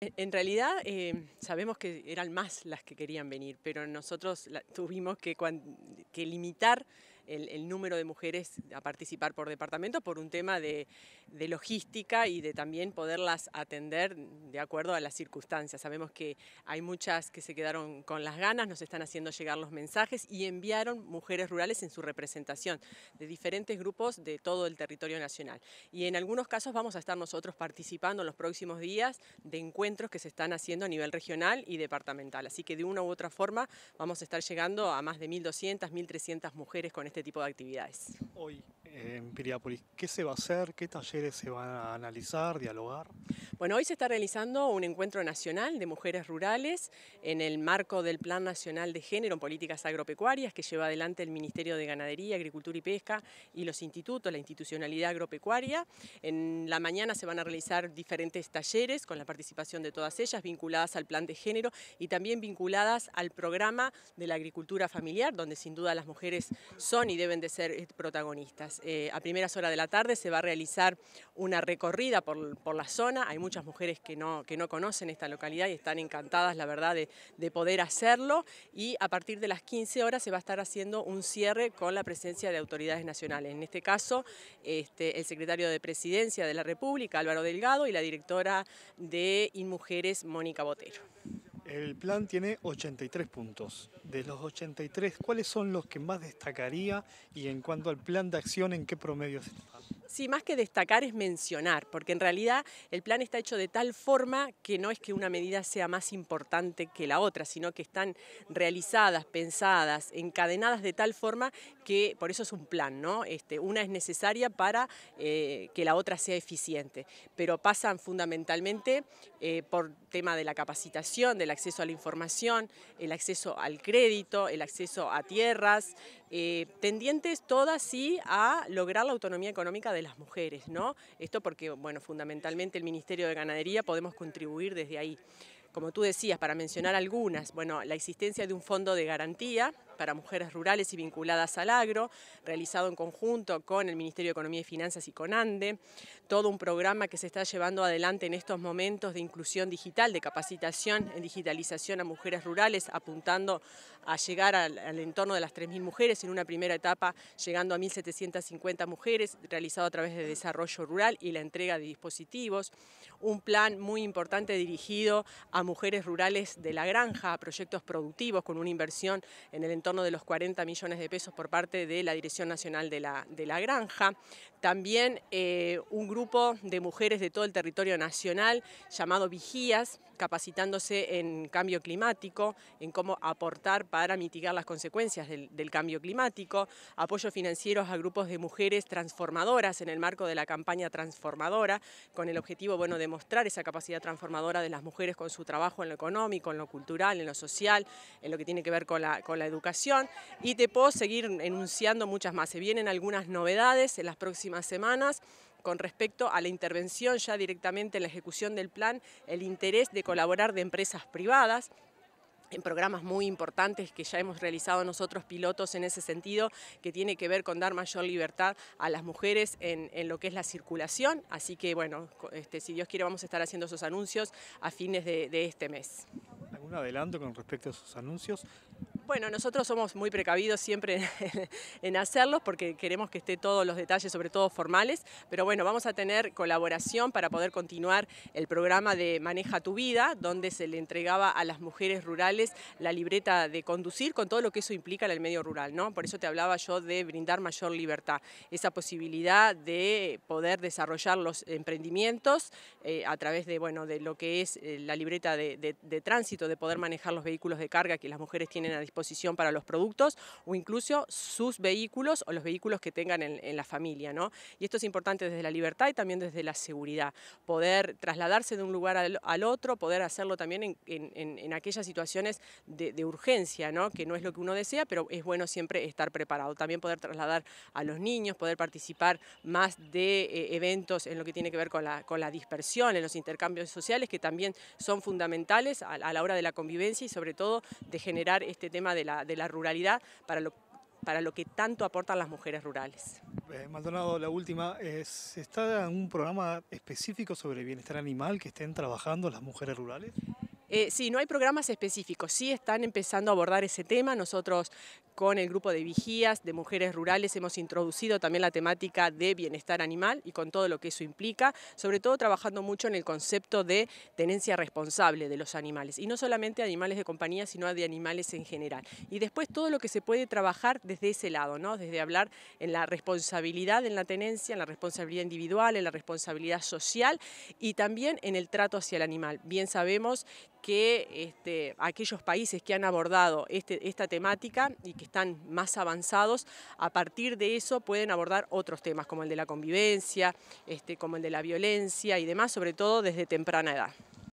En realidad em, sabemos que eran más las que querían venir, pero nosotros tuvimos que limitar el, número de mujeres a participar por departamento por un tema de, de, logística y de también poderlas atender de acuerdo a las circunstancias. Sabemos que hay muchas que se quedaron con las ganas, nos están haciendo llegar los mensajes y enviaron mujeres rurales en su representación de diferentes grupos de todo el territorio nacional. Y en algunos casos vamos a estar nosotros participando en los próximos días de encuentros que se están haciendo a nivel regional y departamental. Así que de una u otra forma vamos a estar llegando a más de 1.200, 1.300 mujeres con esta este tipo de actividades en Piriápolis. ¿Qué se va a hacer? ¿Qué talleres se van a analizar, dialogar? Bueno, hoy se está realizando un encuentro nacional de mujeres rurales en el marco del Plan Nacional de Género en Políticas Agropecuarias que lleva adelante el Ministerio de Ganadería, Agricultura y Pesca y los institutos, la institucionalidad agropecuaria. En la mañana se van a realizar diferentes talleres con la participación de todas ellas vinculadas al plan de género y también vinculadas al programa de la agricultura familiar, donde sin duda las mujeres son y deben de ser protagonistas. Eh, a primeras horas de la tarde, se va a realizar una recorrida por, la zona. Hay muchas mujeres que no, conocen esta localidad y están encantadas, la verdad, de, poder hacerlo. Y a partir de las 15 horas se va a estar haciendo un cierre con la presencia de autoridades nacionales. En este caso, este, el secretario de Presidencia de la República, Álvaro Delgado, y la directora de InMujeres, Mónica Botero. El plan tiene 83 puntos. De los 83, ¿cuáles son los que más destacaría y en cuanto al plan de acción, en qué promedios está? Sí, más que destacar es mencionar, porque en realidad el plan está hecho de tal forma que no es que una medida sea más importante que la otra, sino que están realizadas, pensadas, encadenadas de tal forma que por eso es un plan, ¿no? Este, una es necesaria para eh, que la otra sea eficiente, pero pasan fundamentalmente eh, por tema de la capacitación, del acceso a la información, el acceso al crédito, el acceso a tierras, eh, tendientes todas sí a lograr la autonomía económica de las mujeres, ¿no? Esto porque, bueno, fundamentalmente el Ministerio de Ganadería podemos contribuir desde ahí. Como tú decías, para mencionar algunas, bueno, la existencia de un fondo de garantía para mujeres rurales y vinculadas al agro, realizado en conjunto con el Ministerio de Economía y Finanzas y con ANDE, todo un programa que se está llevando adelante en estos momentos de inclusión digital, de capacitación en digitalización a mujeres rurales, apuntando a llegar al, entorno de las 3.000 mujeres en una primera etapa, llegando a 1.750 mujeres, realizado a través de desarrollo rural y la entrega de dispositivos, un plan muy importante dirigido a mujeres rurales de la granja, a proyectos productivos con una inversión en el entorno torno de los 40 millones de pesos por parte de la Dirección Nacional de la, de la Granja. También eh, un grupo de mujeres de todo el territorio nacional llamado Vigías, capacitándose en cambio climático, en cómo aportar para mitigar las consecuencias del, del cambio climático, apoyo financieros a grupos de mujeres transformadoras en el marco de la campaña transformadora, con el objetivo bueno, de mostrar esa capacidad transformadora de las mujeres con su trabajo en lo económico, en lo cultural, en lo social, en lo que tiene que ver con la, con la educación y te puedo seguir enunciando muchas más. Se vienen algunas novedades en las próximas semanas con respecto a la intervención ya directamente en la ejecución del plan, el interés de colaborar de empresas privadas en programas muy importantes que ya hemos realizado nosotros pilotos en ese sentido, que tiene que ver con dar mayor libertad a las mujeres en, lo que es la circulación. Así que bueno, este, si Dios quiere vamos a estar haciendo esos anuncios a fines de, de este mes. ¿Algún adelanto con respecto a esos anuncios? Bueno, nosotros somos muy precavidos siempre en hacerlos porque queremos que esté todos los detalles, sobre todo formales, pero bueno, vamos a tener colaboración para poder continuar el programa de Maneja tu Vida, donde se le entregaba a las mujeres rurales la libreta de conducir con todo lo que eso implica en el medio rural, ¿no? Por eso te hablaba yo de brindar mayor libertad, esa posibilidad de poder desarrollar los emprendimientos eh, a través de, bueno, de lo que es eh, la libreta de, de tránsito, de poder manejar los vehículos de carga que las mujeres tienen a disposición posición para los productos o incluso sus vehículos o los vehículos que tengan en, la familia. ¿no? Y esto es importante desde la libertad y también desde la seguridad, poder trasladarse de un lugar al, otro, poder hacerlo también en, aquellas situaciones de, urgencia, ¿no? que no es lo que uno desea, pero es bueno siempre estar preparado. También poder trasladar a los niños, poder participar más de eh, eventos en lo que tiene que ver con la, dispersión, en los intercambios sociales, que también son fundamentales a la hora de la convivencia y sobre todo de generar este tema de la, de la ruralidad para lo, para lo que tanto aportan las mujeres rurales. Eh, Maldonado, la última, ¿está un programa específico sobre bienestar animal que estén trabajando las mujeres rurales? Eh, sí, no hay programas específicos, sí están empezando a abordar ese tema. Nosotros con el grupo de vigías de mujeres rurales hemos introducido también la temática de bienestar animal y con todo lo que eso implica, sobre todo trabajando mucho en el concepto de tenencia responsable de los animales, y no solamente animales de compañía, sino de animales en general. Y después todo lo que se puede trabajar desde ese lado, ¿no? desde hablar en la responsabilidad en la tenencia, en la responsabilidad individual, en la responsabilidad social y también en el trato hacia el animal. Bien sabemos que este, aquellos países que han abordado este, esta temática y que están más avanzados, a partir de eso pueden abordar otros temas como el de la convivencia, este, como el de la violencia y demás, sobre todo desde temprana edad.